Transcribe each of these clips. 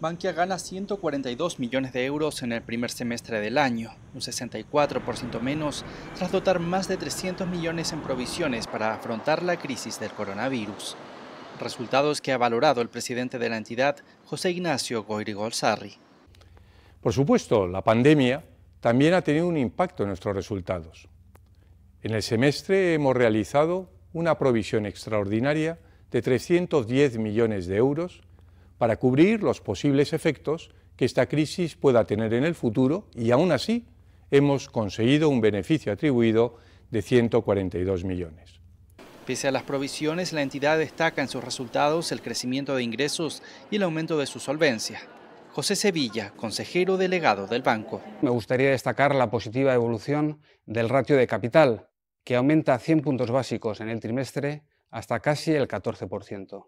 Bankia gana 142 millones de euros en el primer semestre del año, un 64% menos, tras dotar más de 300 millones en provisiones para afrontar la crisis del coronavirus. Resultados que ha valorado el presidente de la entidad, José Ignacio Goirigolzarri. Por supuesto, la pandemia también ha tenido un impacto en nuestros resultados. En el semestre hemos realizado una provisión extraordinaria de 310 millones de euros para cubrir los posibles efectos que esta crisis pueda tener en el futuro y aún así hemos conseguido un beneficio atribuido de 142 millones. Pese a las provisiones, la entidad destaca en sus resultados el crecimiento de ingresos y el aumento de su solvencia. José Sevilla, consejero delegado del banco. Me gustaría destacar la positiva evolución del ratio de capital, que aumenta 100 puntos básicos en el trimestre hasta casi el 14%.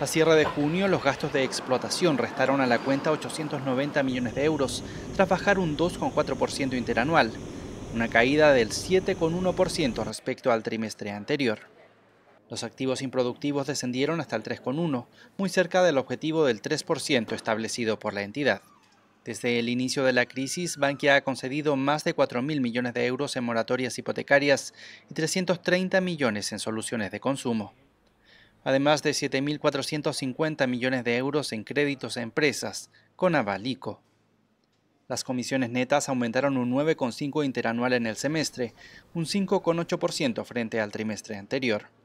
A cierre de junio, los gastos de explotación restaron a la cuenta 890 millones de euros, tras bajar un 2,4% interanual, una caída del 7,1% respecto al trimestre anterior. Los activos improductivos descendieron hasta el 3,1, muy cerca del objetivo del 3% establecido por la entidad. Desde el inicio de la crisis, Bankia ha concedido más de 4.000 millones de euros en moratorias hipotecarias y 330 millones en soluciones de consumo además de 7.450 millones de euros en créditos a empresas, con Avalico. Las comisiones netas aumentaron un 9,5 interanual en el semestre, un 5,8% frente al trimestre anterior.